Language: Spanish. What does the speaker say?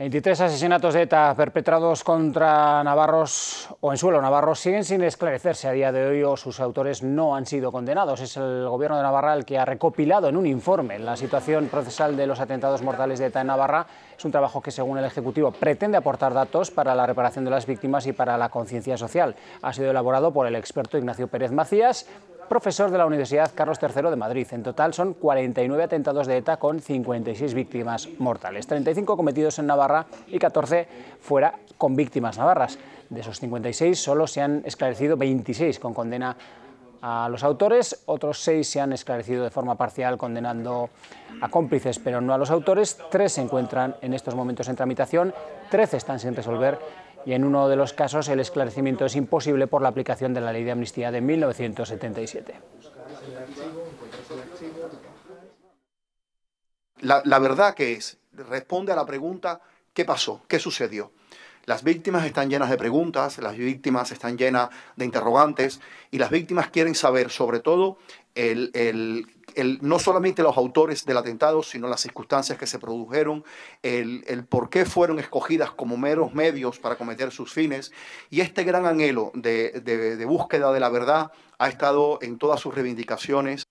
23 asesinatos de ETA perpetrados contra navarros o en suelo navarro siguen sin esclarecerse a día de hoy o sus autores no han sido condenados. Es el gobierno de Navarra el que ha recopilado en un informe la situación procesal de los atentados mortales de ETA en Navarra. Es un trabajo que según el Ejecutivo pretende aportar datos para la reparación de las víctimas y para la conciencia social. Ha sido elaborado por el experto Ignacio Pérez Macías profesor de la Universidad Carlos III de Madrid. En total son 49 atentados de ETA con 56 víctimas mortales, 35 cometidos en Navarra y 14 fuera con víctimas navarras. De esos 56 solo se han esclarecido 26 con condena a los autores, otros seis se han esclarecido de forma parcial condenando a cómplices, pero no a los autores, tres se encuentran en estos momentos en tramitación, 13 están sin resolver y en uno de los casos el esclarecimiento es imposible por la aplicación de la ley de amnistía de 1977. La, verdad que es, responde a la pregunta ¿qué pasó? ¿Qué sucedió? Las víctimas están llenas de preguntas, las víctimas están llenas de interrogantes y las víctimas quieren saber sobre todo el no solamente los autores del atentado, sino las circunstancias que se produjeron, el, por qué fueron escogidas como meros medios para cometer sus fines, y este gran anhelo de búsqueda de la verdad ha estado en todas sus reivindicaciones.